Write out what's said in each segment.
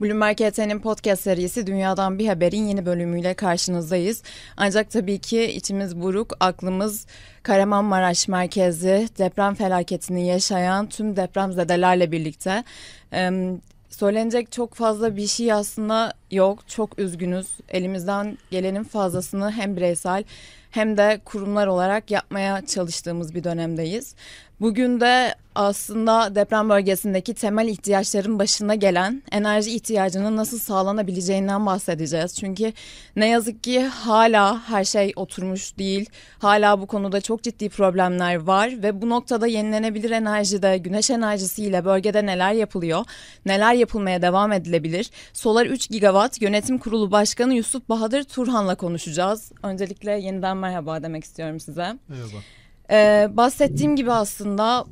Bloomberg ET'nin podcast serisi Dünya'dan Bir Haber'in yeni bölümüyle karşınızdayız. Ancak tabii ki içimiz buruk, aklımız Kahramanmaraş merkezi deprem felaketini yaşayan tüm deprem depremzedelerle birlikte. Ee, söylenecek çok fazla bir şey aslında yok. Çok üzgünüz. Elimizden gelenin fazlasını hem bireysel hem de kurumlar olarak yapmaya çalıştığımız bir dönemdeyiz. Bugün de aslında deprem bölgesindeki temel ihtiyaçların başına gelen enerji ihtiyacının nasıl sağlanabileceğinden bahsedeceğiz. Çünkü ne yazık ki hala her şey oturmuş değil. Hala bu konuda çok ciddi problemler var ve bu noktada yenilenebilir enerjide güneş enerjisiyle bölgede neler yapılıyor? Neler yapılmaya devam edilebilir? Solar 3 Gigawatt Yönetim Kurulu Başkanı Yusuf Bahadır Turhan'la konuşacağız. Öncelikle yeniden merhaba demek istiyorum size. Merhaba. Ee, bahsettiğim gibi aslında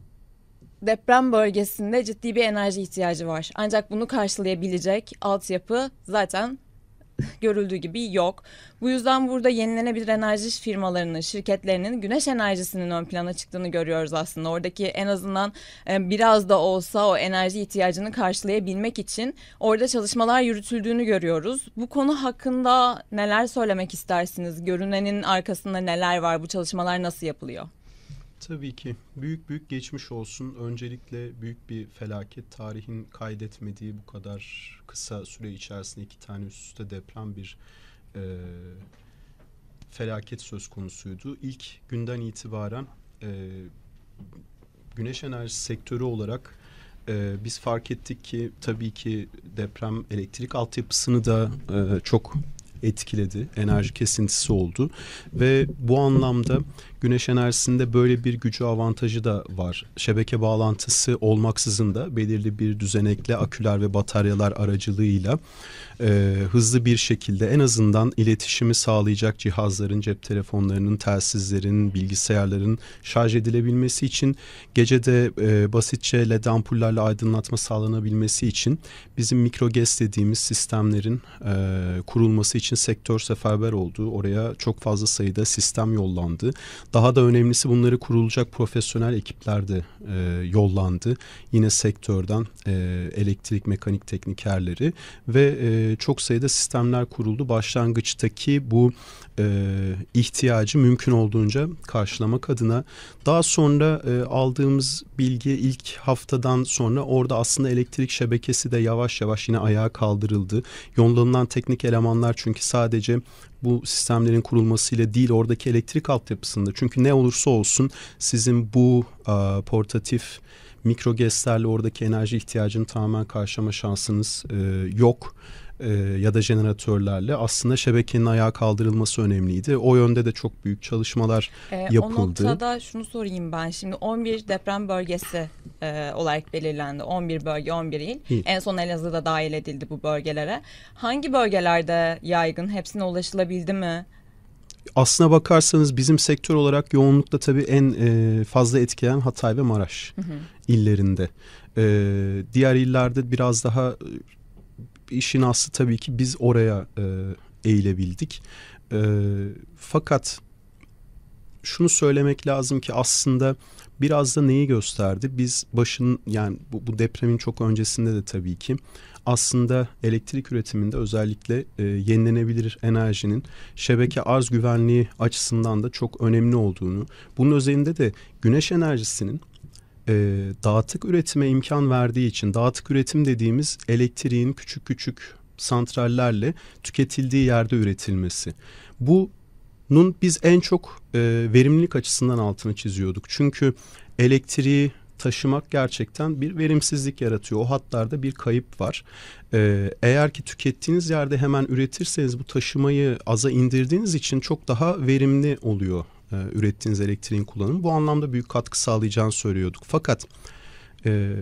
deprem bölgesinde ciddi bir enerji ihtiyacı var. Ancak bunu karşılayabilecek altyapı zaten görüldüğü gibi yok. Bu yüzden burada yenilenebilir enerji firmalarının, şirketlerinin güneş enerjisinin ön plana çıktığını görüyoruz aslında. Oradaki en azından e, biraz da olsa o enerji ihtiyacını karşılayabilmek için orada çalışmalar yürütüldüğünü görüyoruz. Bu konu hakkında neler söylemek istersiniz? Görünenin arkasında neler var? Bu çalışmalar nasıl yapılıyor? Tabii ki. Büyük büyük geçmiş olsun. Öncelikle büyük bir felaket. Tarihin kaydetmediği bu kadar kısa süre içerisinde iki tane üst üste deprem bir e, felaket söz konusuydu. İlk günden itibaren e, güneş enerji sektörü olarak e, biz fark ettik ki tabii ki deprem elektrik altyapısını da e, çok etkiledi. Enerji kesintisi oldu ve bu anlamda güneş enerjisinde böyle bir gücü avantajı da var. Şebeke bağlantısı olmaksızın da belirli bir düzenekle aküler ve bataryalar aracılığıyla e, hızlı bir şekilde en azından iletişimi sağlayacak cihazların, cep telefonlarının, telsizlerin, bilgisayarların şarj edilebilmesi için gecede e, basitçe led ampullerle aydınlatma sağlanabilmesi için bizim mikroges dediğimiz sistemlerin e, kurulması için sektör seferber olduğu oraya çok fazla sayıda sistem yollandı. Daha da önemlisi bunları kurulacak profesyonel ekipler de e, yollandı. Yine sektörden e, elektrik mekanik teknikerleri ve e, çok sayıda sistemler kuruldu. Başlangıçtaki bu e, ihtiyacı mümkün olduğunca karşılamak adına. Daha sonra e, aldığımız bilgi ilk haftadan sonra orada aslında elektrik şebekesi de yavaş yavaş yine ayağa kaldırıldı. Yollanılan teknik elemanlar çünkü sadece bu sistemlerin kurulmasıyla değil oradaki elektrik altyapısında. Çünkü ne olursa olsun sizin bu e, portatif mikro GES'lerle oradaki enerji ihtiyacını tamamen karşılama şansınız e, yok. Yok e, ya da jeneratörlerle aslında şebekenin ayağa kaldırılması önemliydi. O yönde de çok büyük çalışmalar e, yapıldı. O noktada şunu sorayım ben. Şimdi 11 deprem bölgesi e, olarak belirlendi. 11 bölge, 11 il. İyi. En son Elazığ'da dahil edildi bu bölgelere. Hangi bölgelerde yaygın? Hepsine ulaşılabildi mi? aslına bakarsanız bizim sektör olarak yoğunlukla tabii en e, fazla etkileyen Hatay ve Maraş hı hı. illerinde. E, diğer illerde biraz daha işin aslı tabii ki biz oraya e, eğilebildik. E, fakat şunu söylemek lazım ki aslında biraz da neyi gösterdi? Biz başın yani bu, bu depremin çok öncesinde de tabii ki aslında elektrik üretiminde özellikle e, yenilenebilir enerjinin şebeke arz güvenliği açısından da çok önemli olduğunu, bunun özelinde de güneş enerjisinin e, dağıtık üretime imkan verdiği için dağıtık üretim dediğimiz elektriğin küçük küçük santrallerle tüketildiği yerde üretilmesi. Bunun biz en çok e, verimlilik açısından altını çiziyorduk. Çünkü elektriği taşımak gerçekten bir verimsizlik yaratıyor. O hatlarda bir kayıp var. Ee, eğer ki tükettiğiniz yerde hemen üretirseniz bu taşımayı aza indirdiğiniz için çok daha verimli oluyor e, ürettiğiniz elektriğin kullanımı bu anlamda büyük katkı sağlayacağını söylüyorduk. Fakat e,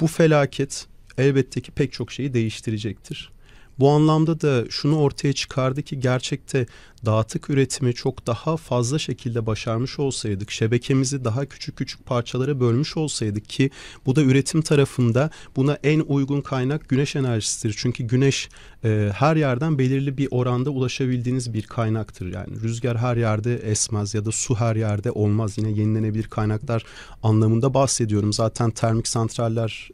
bu felaket elbette ki pek çok şeyi değiştirecektir. Bu anlamda da şunu ortaya çıkardı ki gerçekte dağıtık üretimi çok daha fazla şekilde başarmış olsaydık, şebekemizi daha küçük küçük parçalara bölmüş olsaydık ki bu da üretim tarafında buna en uygun kaynak güneş enerjisidir. Çünkü güneş e, her yerden belirli bir oranda ulaşabildiğiniz bir kaynaktır. Yani rüzgar her yerde esmez ya da su her yerde olmaz. Yine yenilenebilir kaynaklar anlamında bahsediyorum. Zaten termik santraller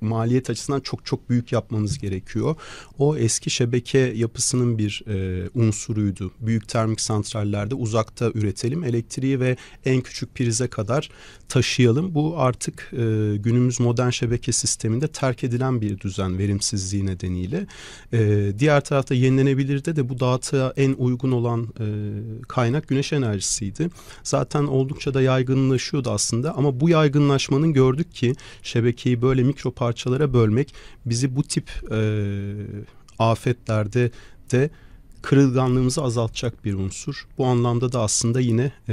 maliyet açısından çok çok büyük yapmanız gerekiyor. O eski şebeke yapısının bir e, unsuruydu. Büyük termik santrallerde uzakta üretelim elektriği ve en küçük prize kadar taşıyalım. Bu artık e, günümüz modern şebeke sisteminde terk edilen bir düzen verimsizliği nedeniyle. E, diğer tarafta yenilenebilirde de bu dağıtığa en uygun olan e, kaynak güneş enerjisiydi. Zaten oldukça da yaygınlaşıyordu aslında ama bu yaygınlaşmanın gördük ki şebekeyi böyle mikro parçalara bölmek bizi bu tip e, afetlerde de kırılganlığımızı azaltacak bir unsur. Bu anlamda da aslında yine e,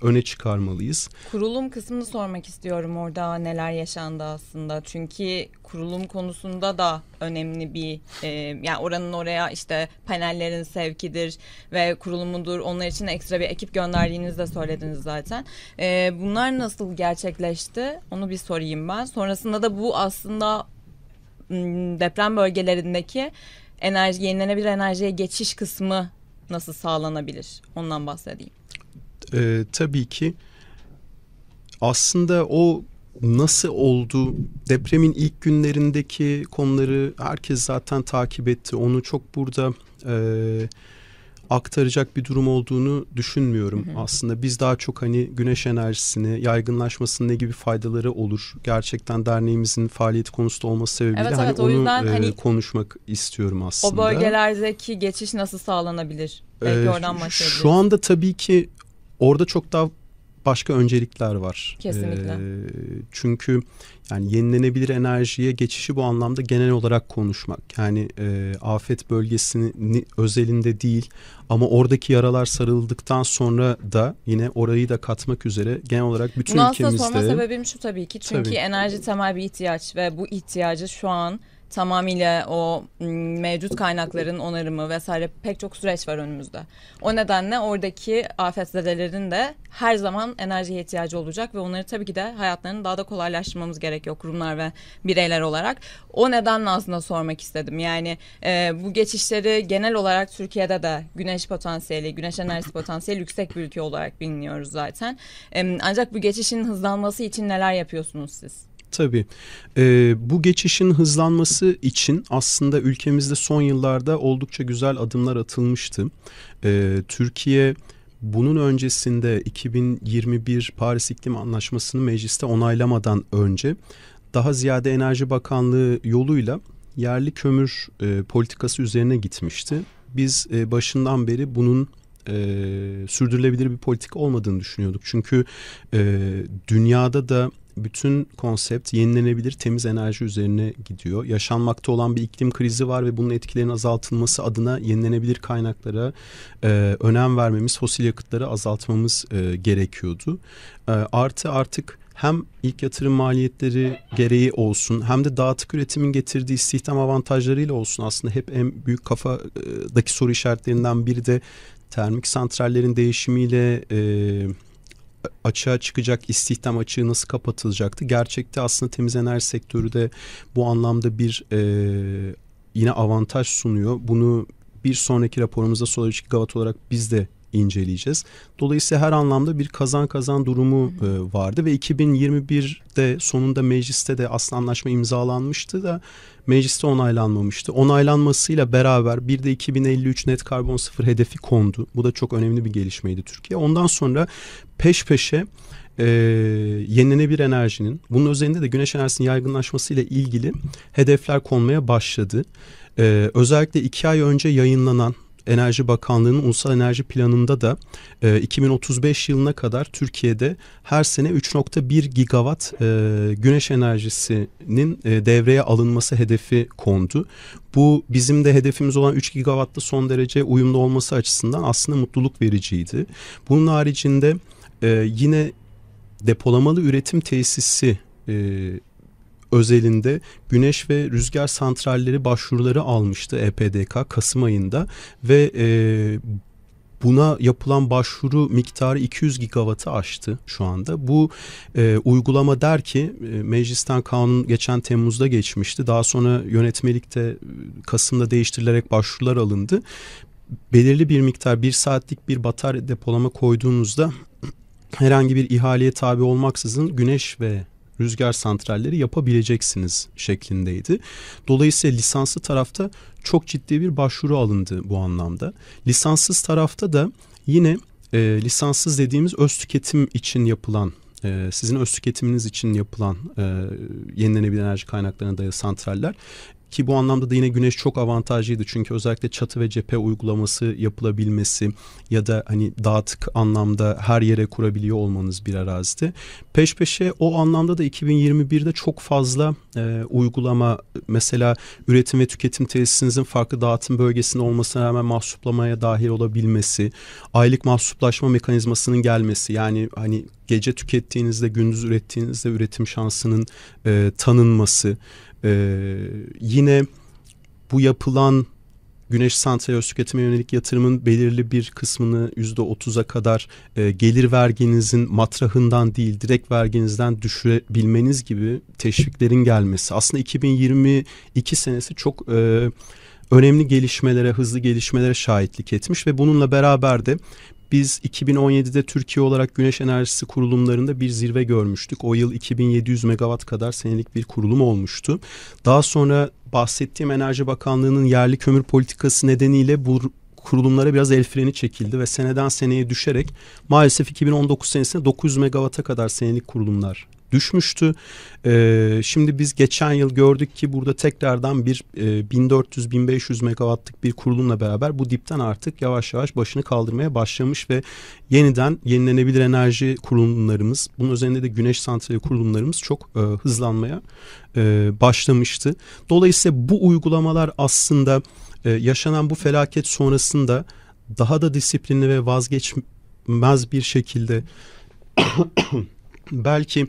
öne çıkarmalıyız. Kurulum kısmını sormak istiyorum orada neler yaşandı aslında. Çünkü kurulum konusunda da önemli bir e, yani oranın oraya işte panellerin sevkidir ve kurulumudur. Onlar için ekstra bir ekip gönderdiğinizi de söylediniz zaten. E, bunlar nasıl gerçekleşti? Onu bir sorayım ben. Sonrasında da bu aslında deprem bölgelerindeki enerji yenilenebilir enerjiye geçiş kısmı nasıl sağlanabilir? Ondan bahsedeyim. Ee, tabii ki aslında o nasıl oldu? Depremin ilk günlerindeki konuları herkes zaten takip etti. Onu çok burada e, aktaracak bir durum olduğunu düşünmüyorum hı hı. aslında. Biz daha çok hani güneş enerjisini, yaygınlaşmasının ne gibi faydaları olur? Gerçekten derneğimizin faaliyet konusunda da olması sebebiyle evet, hani evet, onu e, hani, konuşmak istiyorum aslında. O bölgelerdeki geçiş nasıl sağlanabilir? Belki ee, oradan başlayabiliriz. Şu anda tabii ki orada çok daha başka öncelikler var. Kesinlikle. E, çünkü yani yenilenebilir enerjiye geçişi bu anlamda genel olarak konuşmak. Yani e, afet bölgesinin özelinde değil ama oradaki yaralar sarıldıktan sonra da yine orayı da katmak üzere genel olarak bütün Bunu ülkemizde. Bunu aslında sorma sebebim şu tabii ki. Çünkü tabii. enerji temel bir ihtiyaç ve bu ihtiyacı şu an tamamıyla o mevcut kaynakların onarımı vesaire pek çok süreç var önümüzde. O nedenle oradaki afetzedelerin de her zaman enerjiye ihtiyacı olacak ve onları tabii ki de hayatlarını daha da kolaylaştırmamız gerekiyor kurumlar ve bireyler olarak. O nedenle aslında sormak istedim. Yani e, bu geçişleri genel olarak Türkiye'de de güneş potansiyeli, güneş enerjisi potansiyeli yüksek bir ülke olarak biliniyoruz zaten. E, ancak bu geçişin hızlanması için neler yapıyorsunuz siz? Tabii. Ee, bu geçişin hızlanması için aslında ülkemizde son yıllarda oldukça güzel adımlar atılmıştı. Ee, Türkiye... Bunun öncesinde 2021 Paris İklim Anlaşması'nı mecliste onaylamadan önce daha ziyade Enerji Bakanlığı yoluyla yerli kömür e, politikası üzerine gitmişti. Biz e, başından beri bunun e, sürdürülebilir bir politik olmadığını düşünüyorduk. Çünkü e, dünyada da bütün konsept yenilenebilir temiz enerji üzerine gidiyor. Yaşanmakta olan bir iklim krizi var ve bunun etkilerinin azaltılması adına yenilenebilir kaynaklara e, önem vermemiz, fosil yakıtları azaltmamız e, gerekiyordu. E, artı artık hem ilk yatırım maliyetleri gereği olsun hem de dağıtık üretimin getirdiği istihdam avantajlarıyla olsun aslında hep en büyük kafadaki soru işaretlerinden biri de termik santrallerin değişimiyle e, açığa çıkacak istihdam açığı nasıl kapatılacaktı? Gerçekte aslında temiz enerji sektörü de bu anlamda bir e, yine avantaj sunuyor. Bunu bir sonraki raporumuzda Solar 2 Gavat olarak biz de inceleyeceğiz. Dolayısıyla her anlamda bir kazan kazan durumu e, vardı ve 2021'de sonunda mecliste de aslı anlaşma imzalanmıştı da mecliste onaylanmamıştı. Onaylanmasıyla beraber bir de 2053 net karbon sıfır hedefi kondu. Bu da çok önemli bir gelişmeydi Türkiye. Ondan sonra peş peşe e, yenilenebilir enerjinin bunun özelinde de güneş enerjisinin yaygınlaşmasıyla ilgili hedefler konmaya başladı. Ee, özellikle iki ay önce yayınlanan Enerji Bakanlığı'nın ulusal enerji planında da e, 2035 yılına kadar Türkiye'de her sene 3.1 gigawatt e, güneş enerjisinin e, devreye alınması hedefi kondu. Bu bizim de hedefimiz olan 3 gigawattla son derece uyumlu olması açısından aslında mutluluk vericiydi. Bunun haricinde e, yine depolamalı üretim tesisi e, özelinde güneş ve rüzgar santralleri başvuruları almıştı EPDK Kasım ayında ve e, Buna yapılan başvuru miktarı 200 gigawattı aştı şu anda. Bu e, uygulama der ki e, meclisten kanun geçen Temmuz'da geçmişti. Daha sonra yönetmelikte e, Kasım'da değiştirilerek başvurular alındı. Belirli bir miktar bir saatlik bir batarya depolama koyduğunuzda herhangi bir ihaleye tabi olmaksızın güneş ve rüzgar santralleri yapabileceksiniz şeklindeydi. Dolayısıyla lisanslı tarafta çok ciddi bir başvuru alındı bu anlamda. Lisanssız tarafta da yine e, lisanssız dediğimiz öz tüketim için yapılan e, sizin öz tüketiminiz için yapılan e, yenilenebilir enerji kaynaklarına dayalı santraller ki bu anlamda da yine güneş çok avantajlıydı çünkü özellikle çatı ve cephe uygulaması yapılabilmesi ya da hani dağıtık anlamda her yere kurabiliyor olmanız bir arazide. Peş peşe o anlamda da 2021'de çok fazla e, uygulama mesela üretim ve tüketim tesisinizin farklı dağıtım bölgesinde olmasına rağmen mahsuplamaya dahil olabilmesi, aylık mahsuplaşma mekanizmasının gelmesi yani hani gece tükettiğinizde gündüz ürettiğinizde üretim şansının e, tanınması ee, yine bu yapılan güneş santrali öz tüketime yönelik yatırımın belirli bir kısmını yüzde otuza kadar e, gelir verginizin matrahından değil direkt verginizden düşürebilmeniz gibi teşviklerin gelmesi. Aslında 2022 senesi çok e, önemli gelişmelere, hızlı gelişmelere şahitlik etmiş ve bununla beraber de biz 2017'de Türkiye olarak güneş enerjisi kurulumlarında bir zirve görmüştük. O yıl 2700 megawatt kadar senelik bir kurulum olmuştu. Daha sonra bahsettiğim Enerji Bakanlığı'nın yerli kömür politikası nedeniyle bu kurulumlara biraz el freni çekildi ve seneden seneye düşerek maalesef 2019 senesinde 900 megawata kadar senelik kurulumlar düşmüştü. Ee, şimdi biz geçen yıl gördük ki burada tekrardan bir 1400-1500 e, megawattlık bir kurulumla beraber bu dipten artık yavaş yavaş başını kaldırmaya başlamış ve yeniden yenilenebilir enerji kurulumlarımız, bunun üzerinde de güneş santrali kurulumlarımız çok e, hızlanmaya e, başlamıştı. Dolayısıyla bu uygulamalar aslında yaşanan bu felaket sonrasında daha da disiplinli ve vazgeçmez bir şekilde belki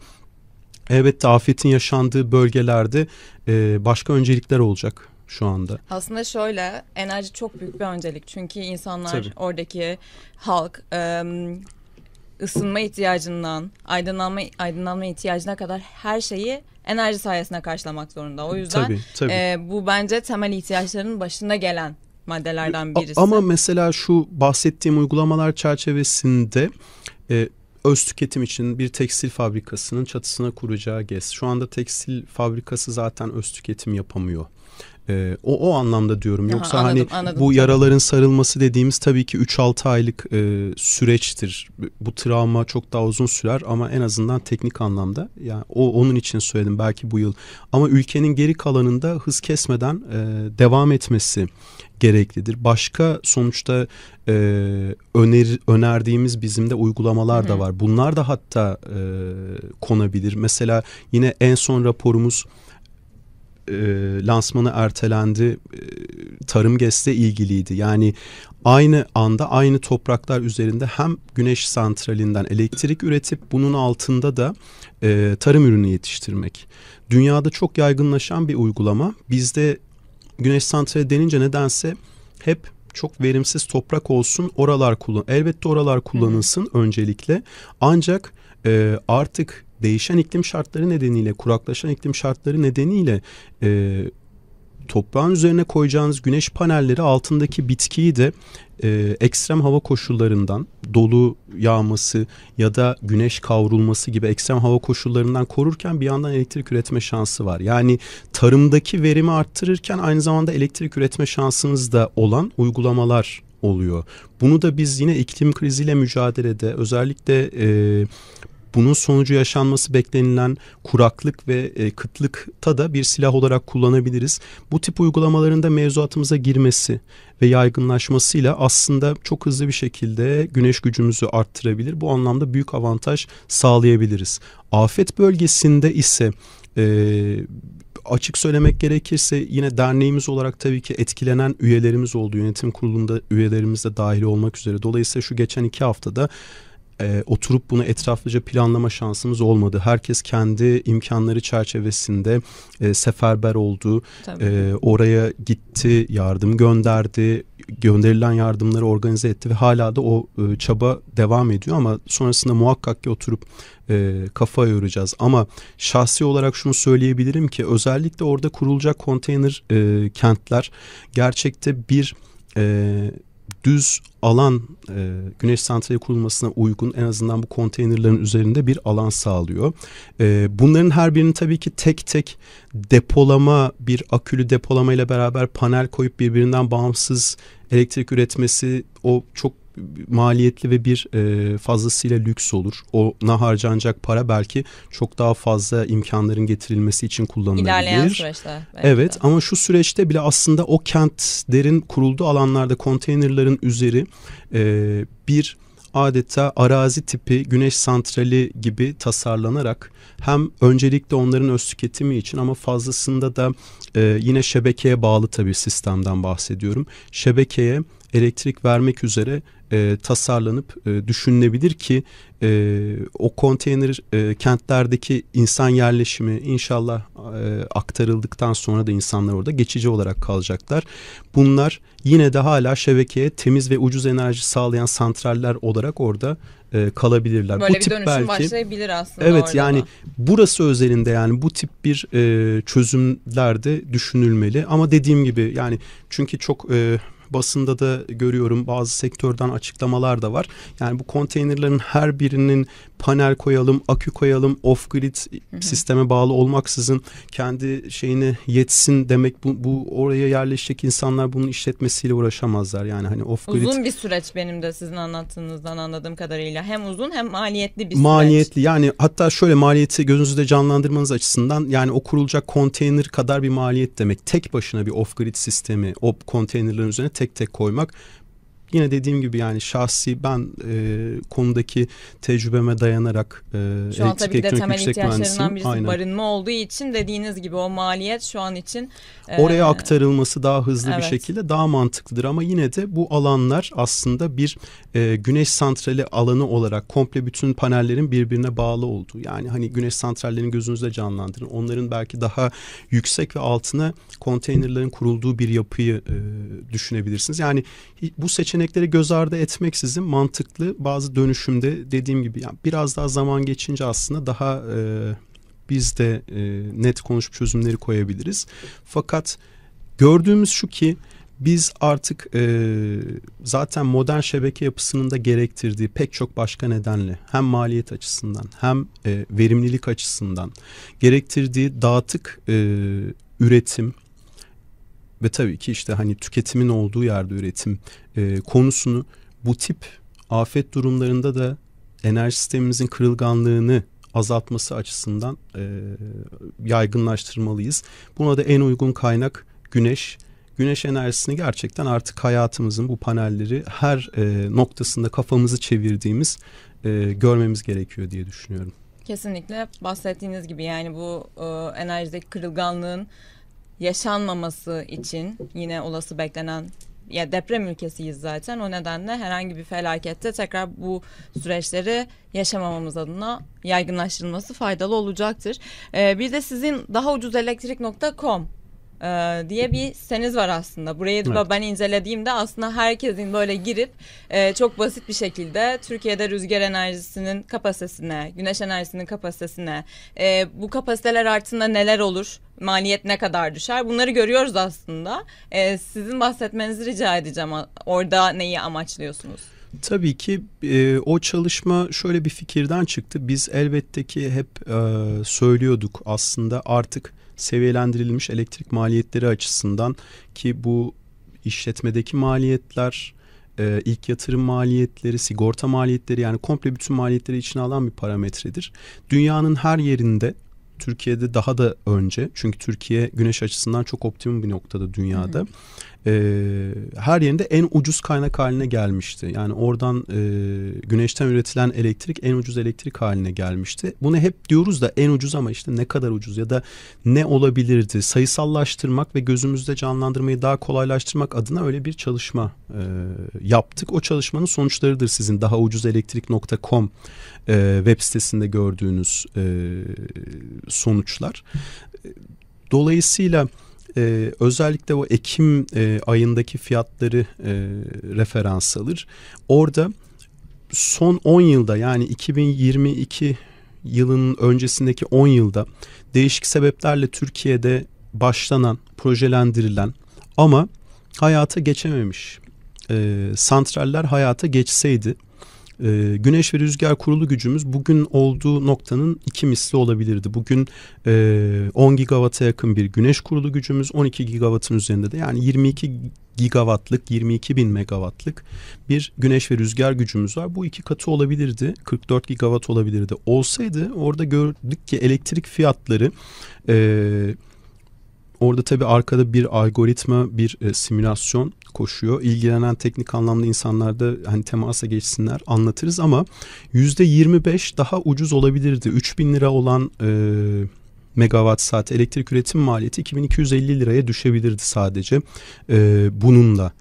Evet, afetin yaşandığı bölgelerde e, başka öncelikler olacak şu anda? Aslında şöyle enerji çok büyük bir öncelik çünkü insanlar Tabii. oradaki halk e, ısınma ihtiyacından aydınlanma aydınlanma ihtiyacına kadar her şeyi enerji sayesinde karşılamak zorunda. O yüzden tabii, tabii. E, bu bence temel ihtiyaçların başında gelen maddelerden birisi. Ama mesela şu bahsettiğim uygulamalar çerçevesinde e, öz tüketim için bir tekstil fabrikasının çatısına kuracağı GES. Şu anda tekstil fabrikası zaten öz tüketim yapamıyor. E, o o anlamda diyorum. Yoksa Aha, anladım, hani anladım, bu tabii. yaraların sarılması dediğimiz tabii ki 3-6 aylık e, süreçtir. Bu travma çok daha uzun sürer ama en azından teknik anlamda yani o onun için söyledim belki bu yıl. Ama ülkenin geri kalanında hız kesmeden e, devam etmesi gereklidir. Başka sonuçta e, öner önerdiğimiz bizim de uygulamalar Hı. da var. Bunlar da hatta e, konabilir. Mesela yine en son raporumuz e, lansmanı ertelendi. E, tarım GES'le ilgiliydi. Yani aynı anda aynı topraklar üzerinde hem güneş santralinden elektrik üretip bunun altında da e, tarım ürünü yetiştirmek. Dünyada çok yaygınlaşan bir uygulama. Bizde güneş santrali denince nedense hep çok verimsiz toprak olsun oralar kullan elbette oralar kullanılsın öncelikle ancak e, artık değişen iklim şartları nedeniyle, kuraklaşan iklim şartları nedeniyle e, toprağın üzerine koyacağınız güneş panelleri altındaki bitkiyi de e, ekstrem hava koşullarından dolu yağması ya da güneş kavrulması gibi ekstrem hava koşullarından korurken bir yandan elektrik üretme şansı var. Yani tarımdaki verimi arttırırken aynı zamanda elektrik üretme şansınız da olan uygulamalar oluyor. Bunu da biz yine iklim kriziyle mücadelede özellikle e, bunun sonucu yaşanması beklenilen kuraklık ve e, kıtlıkta da bir silah olarak kullanabiliriz. Bu tip uygulamalarında mevzuatımıza girmesi ve yaygınlaşmasıyla aslında çok hızlı bir şekilde güneş gücümüzü arttırabilir. Bu anlamda büyük avantaj sağlayabiliriz. Afet bölgesinde ise e, açık söylemek gerekirse yine derneğimiz olarak tabii ki etkilenen üyelerimiz oldu. Yönetim kurulunda üyelerimiz de dahil olmak üzere. Dolayısıyla şu geçen iki haftada e, oturup bunu etraflıca planlama şansımız olmadı. Herkes kendi imkanları çerçevesinde e, seferber oldu. E, oraya gitti, yardım gönderdi, gönderilen yardımları organize etti ve hala da o e, çaba devam ediyor ama sonrasında muhakkak ki oturup e, kafa yoracağız. Ama şahsi olarak şunu söyleyebilirim ki özellikle orada kurulacak konteyner e, kentler gerçekte bir e, düz alan e, güneş santrali kurulmasına uygun en azından bu konteynerların üzerinde bir alan sağlıyor. E, bunların her birinin tabii ki tek tek depolama bir akülü depolama ile beraber panel koyup birbirinden bağımsız elektrik üretmesi o çok maliyetli ve bir e, fazlasıyla lüks olur. Ona harcanacak para belki çok daha fazla imkanların getirilmesi için kullanılabilir. İlerleyen süreçte. Evet de. ama şu süreçte bile aslında o kentlerin kurulduğu alanlarda konteynerların üzeri e, bir adeta arazi tipi güneş santrali gibi tasarlanarak hem öncelikle onların öz tüketimi için ama fazlasında da e, yine şebekeye bağlı tabii sistemden bahsediyorum. Şebekeye elektrik vermek üzere e, tasarlanıp e, düşünülebilir ki e, o konteyner e, kentlerdeki insan yerleşimi inşallah e, aktarıldıktan sonra da insanlar orada geçici olarak kalacaklar. Bunlar yine de hala şebekeye temiz ve ucuz enerji sağlayan santraller olarak orada e, kalabilirler. Böyle bu bir tip dönüşüm belki, başlayabilir aslında Evet yani da. burası özelinde yani bu tip bir e, çözümlerde düşünülmeli ama dediğim gibi yani çünkü çok... E, basında da görüyorum bazı sektörden açıklamalar da var. Yani bu konteynerlerin her birinin panel koyalım, akü koyalım, off grid sisteme bağlı olmaksızın kendi şeyini yetsin demek bu, bu oraya yerleşecek insanlar bunun işletmesiyle uğraşamazlar. Yani hani off grid uzun bir süreç benim de sizin anlattığınızdan anladığım kadarıyla hem uzun hem maliyetli bir süreç. Maliyetli yani hatta şöyle maliyeti gözünüzde canlandırmanız açısından yani o kurulacak konteyner kadar bir maliyet demek. Tek başına bir off grid sistemi o konteynerlerin üzerine tek tek koymak yine dediğim gibi yani şahsi ben e, konudaki tecrübeme dayanarak e, şu an elektrik tabii de temel yüksek ihtiyaçlarından birisi aynen. barınma olduğu için dediğiniz gibi o maliyet şu an için e, oraya aktarılması daha hızlı evet. bir şekilde daha mantıklıdır ama yine de bu alanlar aslında bir e, güneş santrali alanı olarak komple bütün panellerin birbirine bağlı olduğu yani hani güneş santrallerini gözünüzde canlandırın onların belki daha yüksek ve altına konteynerlerin kurulduğu bir yapıyı e, düşünebilirsiniz yani bu seçenek seçenekleri göz ardı etmeksizin mantıklı bazı dönüşümde dediğim gibi yani biraz daha zaman geçince aslında daha e, biz de e, net konuşup çözümleri koyabiliriz. Fakat gördüğümüz şu ki biz artık e, zaten modern şebeke yapısının da gerektirdiği pek çok başka nedenle hem maliyet açısından hem e, verimlilik açısından gerektirdiği dağıtık e, üretim ve tabii ki işte hani tüketimin olduğu yerde üretim e, konusunu bu tip afet durumlarında da enerji sistemimizin kırılganlığını azaltması açısından e, yaygınlaştırmalıyız. Buna da en uygun kaynak güneş. Güneş enerjisini gerçekten artık hayatımızın bu panelleri her e, noktasında kafamızı çevirdiğimiz e, görmemiz gerekiyor diye düşünüyorum. Kesinlikle bahsettiğiniz gibi yani bu e, enerjideki kırılganlığın yaşanmaması için yine olası beklenen ya deprem ülkesiyiz zaten. O nedenle herhangi bir felakette tekrar bu süreçleri yaşamamamız adına yaygınlaştırılması faydalı olacaktır. Ee, bir de sizin daha ucuz elektrik.com e, diye bir seniz var aslında. Burayı da evet. ben incelediğimde aslında herkesin böyle girip e, çok basit bir şekilde Türkiye'de rüzgar enerjisinin kapasitesine, güneş enerjisinin kapasitesine, e, bu kapasiteler artında neler olur, maliyet ne kadar düşer bunları görüyoruz aslında. E, sizin bahsetmenizi rica edeceğim orada neyi amaçlıyorsunuz? Tabii ki e, o çalışma şöyle bir fikirden çıktı. Biz elbette ki hep e, söylüyorduk aslında artık seviyelendirilmiş elektrik maliyetleri açısından ki bu işletmedeki maliyetler e, ilk yatırım maliyetleri, sigorta maliyetleri yani komple bütün maliyetleri içine alan bir parametredir. Dünyanın her yerinde Türkiye'de daha da önce çünkü Türkiye güneş açısından çok optimum bir noktada dünyada e, her yerinde en ucuz kaynak haline gelmişti. Yani oradan e, güneşten üretilen elektrik en ucuz elektrik haline gelmişti. Bunu hep diyoruz da en ucuz ama işte ne kadar ucuz ya da ne olabilirdi? Sayısallaştırmak ve gözümüzde canlandırmayı daha kolaylaştırmak adına öyle bir çalışma e, yaptık. O çalışmanın sonuçlarıdır sizin daha ucuzelelektrik.com e, web sitesinde gördüğünüz e, sonuçlar. Dolayısıyla e, özellikle o Ekim e, ayındaki fiyatları e, referans alır. Orada son 10 yılda yani 2022 yılının öncesindeki 10 yılda değişik sebeplerle Türkiye'de başlanan, projelendirilen ama hayata geçememiş e, santraller hayata geçseydi e, güneş ve rüzgar kurulu gücümüz bugün olduğu noktanın iki misli olabilirdi. Bugün e, 10 gigawatt'a yakın bir güneş kurulu gücümüz 12 gigawattın üzerinde de yani 22 gigawattlık 22 bin megawattlık bir güneş ve rüzgar gücümüz var. Bu iki katı olabilirdi. 44 gigawatt olabilirdi. Olsaydı orada gördük ki elektrik fiyatları e, Orada tabii arkada bir algoritma, bir e, simülasyon koşuyor. İlgilenen teknik anlamda insanlar da hani temasa geçsinler anlatırız ama yüzde %25 daha ucuz olabilirdi. 3000 lira olan e, megawatt saat elektrik üretim maliyeti 2250 liraya düşebilirdi sadece e, bununla.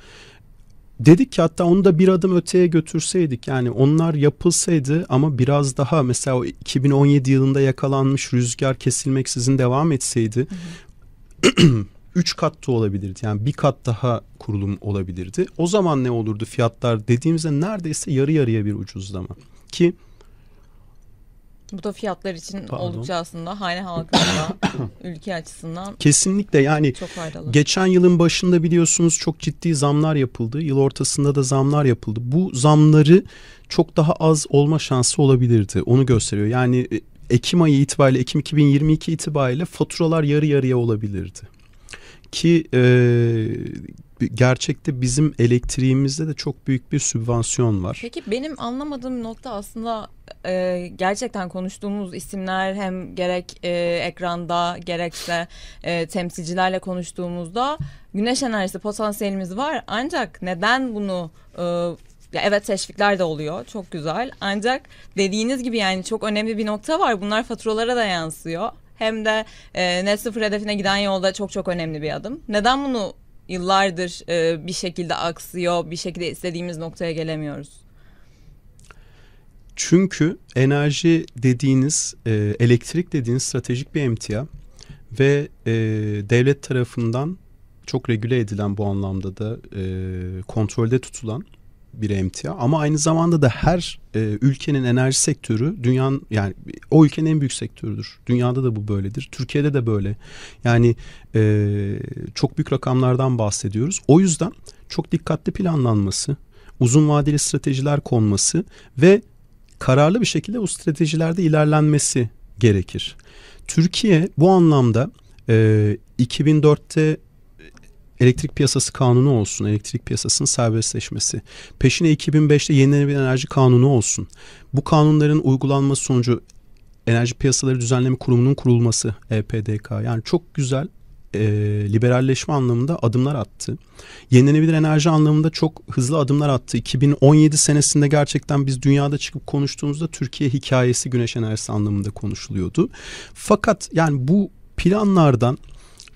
Dedik ki hatta onu da bir adım öteye götürseydik yani onlar yapılsaydı ama biraz daha mesela 2017 yılında yakalanmış rüzgar kesilmeksizin devam etseydi hı hı. 3 katta olabilirdi. Yani bir kat daha kurulum olabilirdi. O zaman ne olurdu fiyatlar dediğimizde neredeyse yarı yarıya bir ucuzlama. Ki bu da fiyatlar için Pardon. oldukça aslında hane halkında ülke açısından kesinlikle yani çok faydalı. geçen yılın başında biliyorsunuz çok ciddi zamlar yapıldı. Yıl ortasında da zamlar yapıldı. Bu zamları çok daha az olma şansı olabilirdi. Onu gösteriyor. Yani e, Ekim ayı itibariyle, Ekim 2022 itibariyle faturalar yarı yarıya olabilirdi. Ki e, gerçekte bizim elektriğimizde de çok büyük bir sübvansiyon var. Peki benim anlamadığım nokta aslında e, gerçekten konuştuğumuz isimler hem gerek e, ekranda gerekse e, temsilcilerle konuştuğumuzda güneş enerjisi potansiyelimiz var. Ancak neden bunu e, ya evet teşvikler de oluyor. Çok güzel. Ancak dediğiniz gibi yani çok önemli bir nokta var. Bunlar faturalara da yansıyor. Hem de e, net sıfır hedefine giden yolda çok çok önemli bir adım. Neden bunu yıllardır e, bir şekilde aksıyor, bir şekilde istediğimiz noktaya gelemiyoruz? Çünkü enerji dediğiniz, e, elektrik dediğiniz stratejik bir emtia ve e, devlet tarafından çok regüle edilen bu anlamda da e, kontrolde tutulan bir emtia ama aynı zamanda da her e, ülkenin enerji sektörü dünyanın yani o ülkenin en büyük sektörüdür. Dünyada da bu böyledir. Türkiye'de de böyle. Yani e, çok büyük rakamlardan bahsediyoruz. O yüzden çok dikkatli planlanması, uzun vadeli stratejiler konması ve kararlı bir şekilde bu stratejilerde ilerlenmesi gerekir. Türkiye bu anlamda e, 2004'te elektrik piyasası kanunu olsun, elektrik piyasasının serbestleşmesi, peşine 2005'te yenilenebilir enerji kanunu olsun. Bu kanunların uygulanması sonucu Enerji Piyasaları Düzenleme Kurumu'nun kurulması EPDK. Yani çok güzel e, liberalleşme anlamında adımlar attı. Yenilenebilir enerji anlamında çok hızlı adımlar attı. 2017 senesinde gerçekten biz dünyada çıkıp konuştuğumuzda Türkiye hikayesi güneş enerjisi anlamında konuşuluyordu. Fakat yani bu planlardan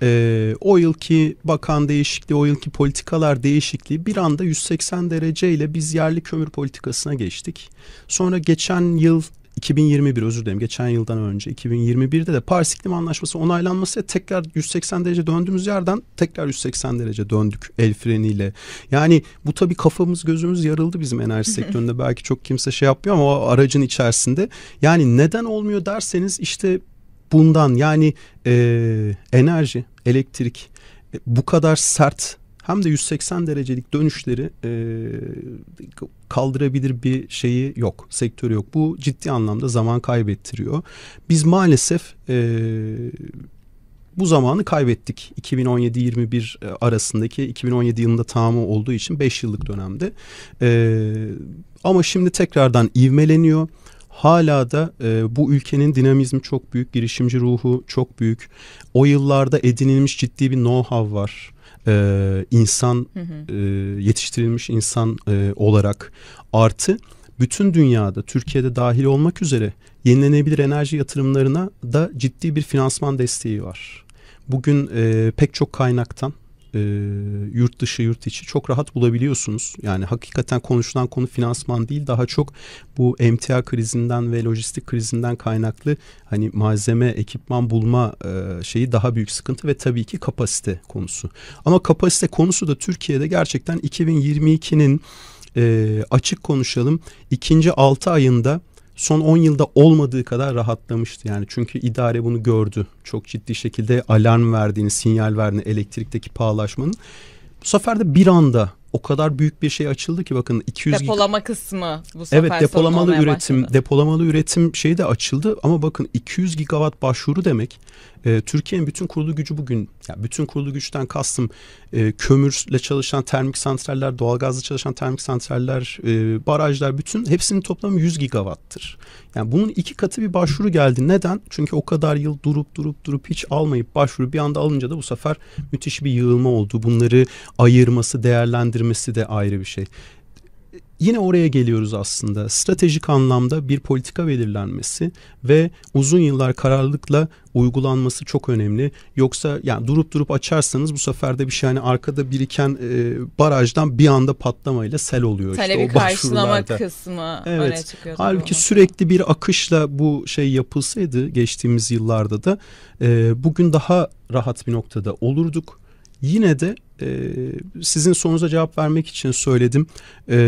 e, o yılki bakan değişikliği, o yılki politikalar değişikliği bir anda 180 dereceyle biz yerli kömür politikasına geçtik. Sonra geçen yıl 2021 özür dilerim geçen yıldan önce 2021'de de Paris İklim Anlaşması onaylanması tekrar 180 derece döndüğümüz yerden tekrar 180 derece döndük el freniyle. Yani bu tabii kafamız gözümüz yarıldı bizim enerji sektöründe belki çok kimse şey yapmıyor ama o aracın içerisinde. Yani neden olmuyor derseniz işte bundan yani e, enerji elektrik e, bu kadar sert hem de 180 derecelik dönüşleri e, kaldırabilir bir şeyi yok, sektörü yok. Bu ciddi anlamda zaman kaybettiriyor. Biz maalesef e, bu zamanı kaybettik. 2017-21 e, arasındaki 2017 yılında tamamı olduğu için 5 yıllık dönemde. E, ama şimdi tekrardan ivmeleniyor hala da e, bu ülkenin dinamizmi çok büyük, girişimci ruhu çok büyük. O yıllarda edinilmiş ciddi bir know-how var e, insan hı hı. E, yetiştirilmiş insan e, olarak artı bütün dünyada Türkiye'de dahil olmak üzere yenilenebilir enerji yatırımlarına da ciddi bir finansman desteği var. Bugün e, pek çok kaynaktan e, yurt dışı yurt içi çok rahat bulabiliyorsunuz. Yani hakikaten konuşulan konu finansman değil daha çok bu emtia krizinden ve lojistik krizinden kaynaklı hani malzeme, ekipman bulma e, şeyi daha büyük sıkıntı ve tabii ki kapasite konusu. Ama kapasite konusu da Türkiye'de gerçekten 2022'nin e, açık konuşalım ikinci 6 ayında son 10 yılda olmadığı kadar rahatlamıştı. Yani çünkü idare bunu gördü. Çok ciddi şekilde alarm verdiğini, sinyal verdiğini elektrikteki pahalaşmanın. Bu sefer de bir anda o kadar büyük bir şey açıldı ki bakın 200 depolama gig... kısmı bu sefer Evet depolamalı üretim başladı. depolamalı üretim şeyi de açıldı ama bakın 200 gigawatt başvuru demek e, Türkiye'nin bütün kurulu gücü bugün yani bütün kurulu güçten kastım e, kömürle çalışan termik santraller, doğalgazla çalışan termik santraller, e, barajlar bütün hepsinin toplamı 100 gigawatt'tır. Yani bunun iki katı bir başvuru geldi. Neden? Çünkü o kadar yıl durup durup durup hiç almayıp başvuru bir anda alınca da bu sefer müthiş bir yığılma oldu. Bunları ayırması, değerlendirmesi getirmesi de ayrı bir şey. Yine oraya geliyoruz aslında. Stratejik anlamda bir politika belirlenmesi ve uzun yıllar kararlılıkla uygulanması çok önemli. Yoksa yani durup durup açarsanız bu sefer de bir şey hani arkada biriken e, barajdan bir anda patlamayla sel oluyor. Talebi işte, o karşılama kısmı evet. öne çıkıyor. Halbuki sürekli bir akışla bu şey yapılsaydı geçtiğimiz yıllarda da e, bugün daha rahat bir noktada olurduk. Yine de e, sizin sorunuza cevap vermek için söyledim. E,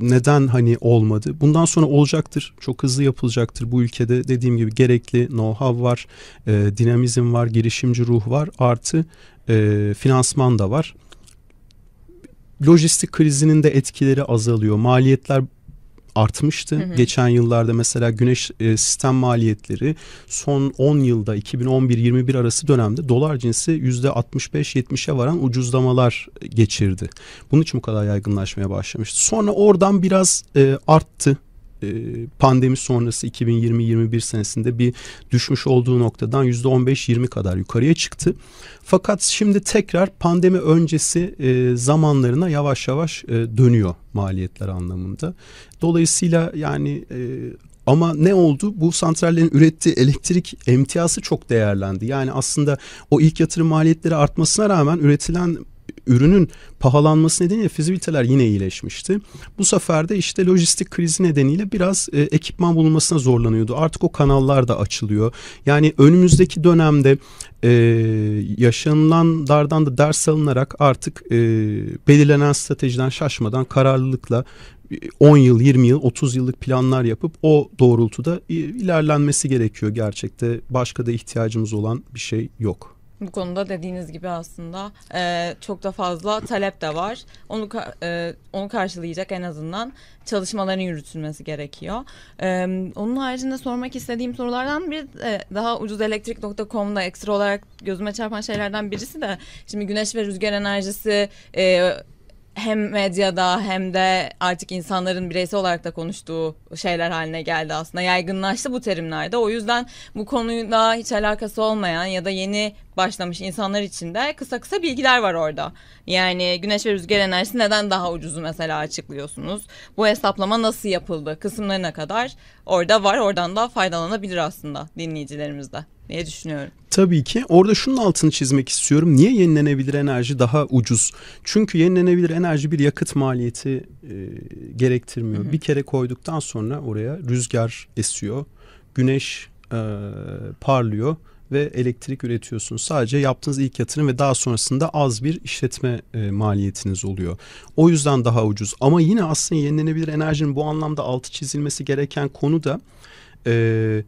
neden hani olmadı? Bundan sonra olacaktır. Çok hızlı yapılacaktır. Bu ülkede dediğim gibi gerekli know-how var, e, dinamizm var, girişimci ruh var. Artı e, finansman da var lojistik krizinin de etkileri azalıyor. Maliyetler artmıştı. Hı hı. Geçen yıllarda mesela güneş e, sistem maliyetleri son 10 yılda 2011-21 arası dönemde dolar cinsi %65-70'e varan ucuzlamalar geçirdi. Bunun için bu kadar yaygınlaşmaya başlamıştı. Sonra oradan biraz e, arttı e, pandemi sonrası 2020-21 senesinde bir düşmüş olduğu noktadan %15-20 kadar yukarıya çıktı. Fakat şimdi tekrar pandemi öncesi e, zamanlarına yavaş yavaş e, dönüyor maliyetler anlamında. Dolayısıyla yani e, ama ne oldu? Bu santrallerin ürettiği elektrik emtiyası çok değerlendi. Yani aslında o ilk yatırım maliyetleri artmasına rağmen üretilen ürünün pahalanması nedeniyle fizibiliteler yine iyileşmişti. Bu sefer de işte lojistik krizi nedeniyle biraz e, ekipman bulunmasına zorlanıyordu. Artık o kanallar da açılıyor. Yani önümüzdeki dönemde e, yaşanılan dardan da ders alınarak artık e, belirlenen stratejiden şaşmadan kararlılıkla 10 yıl, 20 yıl, 30 yıllık planlar yapıp o doğrultuda ilerlenmesi gerekiyor gerçekte. Başka da ihtiyacımız olan bir şey yok. Bu konuda dediğiniz gibi aslında e, çok da fazla talep de var. Onu e, onu karşılayacak en azından çalışmaların yürütülmesi gerekiyor. E, onun haricinde sormak istediğim sorulardan bir e, daha ucuzelektrik.com'da ekstra olarak gözüme çarpan şeylerden birisi de şimdi güneş ve rüzgar enerjisi e, hem medyada hem de artık insanların bireysel olarak da konuştuğu şeyler haline geldi aslında. Yaygınlaştı bu terimlerde. O yüzden bu konuyla hiç alakası olmayan ya da yeni başlamış insanlar için de kısa kısa bilgiler var orada. Yani güneş ve rüzgar enerjisi neden daha ucuzu mesela açıklıyorsunuz. Bu hesaplama nasıl yapıldı kısımlarına kadar orada var. Oradan da faydalanabilir aslında dinleyicilerimiz de diye düşünüyorum. Tabii ki. Orada şunun altını çizmek istiyorum. Niye yenilenebilir enerji daha ucuz? Çünkü yenilenebilir enerji bir yakıt maliyeti e, gerektirmiyor. Hı hı. Bir kere koyduktan sonra oraya rüzgar esiyor. Güneş e, parlıyor ve elektrik üretiyorsunuz. Sadece yaptığınız ilk yatırım ve daha sonrasında az bir işletme e, maliyetiniz oluyor. O yüzden daha ucuz. Ama yine aslında yenilenebilir enerjinin bu anlamda altı çizilmesi gereken konu da e,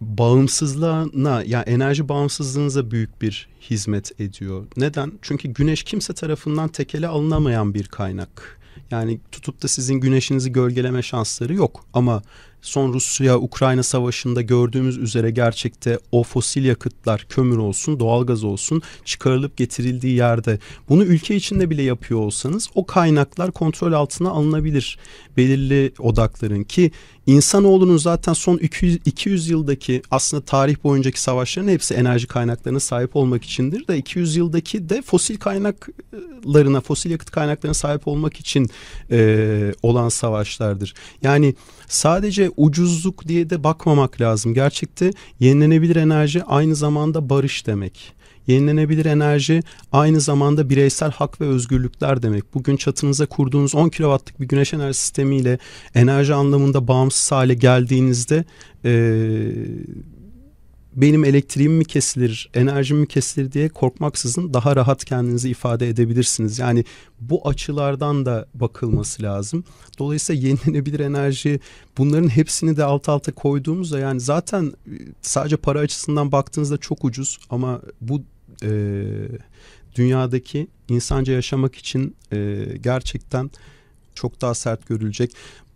bağımsızlığına yani enerji bağımsızlığınıza büyük bir hizmet ediyor. Neden? Çünkü güneş kimse tarafından tekele alınamayan bir kaynak. Yani tutup da sizin güneşinizi gölgeleme şansları yok ama son Rusya-Ukrayna savaşında gördüğümüz üzere gerçekte o fosil yakıtlar kömür olsun doğalgaz olsun çıkarılıp getirildiği yerde bunu ülke içinde bile yapıyor olsanız o kaynaklar kontrol altına alınabilir belirli odakların ki insanoğlunun zaten son 200, 200 yıldaki aslında tarih boyuncaki savaşların hepsi enerji kaynaklarına sahip olmak içindir de 200 yıldaki de fosil kaynaklarına fosil yakıt kaynaklarına sahip olmak için e, olan savaşlardır. Yani sadece ucuzluk diye de bakmamak lazım. Gerçekte yenilenebilir enerji aynı zamanda barış demek. Yenilenebilir enerji aynı zamanda bireysel hak ve özgürlükler demek. Bugün çatınıza kurduğunuz 10 kW'lık bir güneş enerji sistemiyle enerji anlamında bağımsız hale geldiğinizde ee, benim elektriğim mi kesilir, enerjim mi kesilir diye korkmaksızın daha rahat kendinizi ifade edebilirsiniz. Yani bu açılardan da bakılması lazım. Dolayısıyla yenilenebilir enerji bunların hepsini de alt alta koyduğumuzda yani zaten e, sadece para açısından baktığınızda çok ucuz ama bu e, dünyadaki insanca yaşamak için e, gerçekten çok daha sert görülecek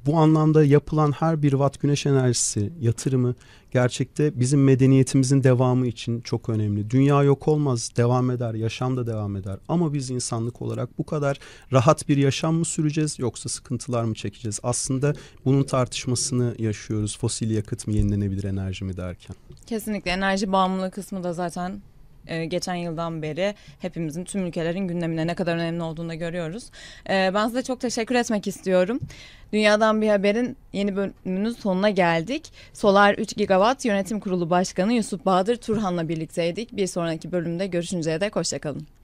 bu anlamda yapılan her bir watt güneş enerjisi yatırımı gerçekte bizim medeniyetimizin devamı için çok önemli. Dünya yok olmaz, devam eder, yaşam da devam eder. Ama biz insanlık olarak bu kadar rahat bir yaşam mı süreceğiz yoksa sıkıntılar mı çekeceğiz? Aslında bunun tartışmasını yaşıyoruz. Fosil yakıt mı, yenilenebilir enerji mi derken. Kesinlikle enerji bağımlılığı kısmı da zaten e, geçen yıldan beri hepimizin tüm ülkelerin gündemine ne kadar önemli olduğunu da görüyoruz. E, ben size çok teşekkür etmek istiyorum. Dünyadan bir haberin yeni bölümünün sonuna geldik. Solar 3 Gigawatt Yönetim Kurulu Başkanı Yusuf Bahadır Turhan'la birlikteydik. Bir sonraki bölümde görüşünceye dek hoşçakalın.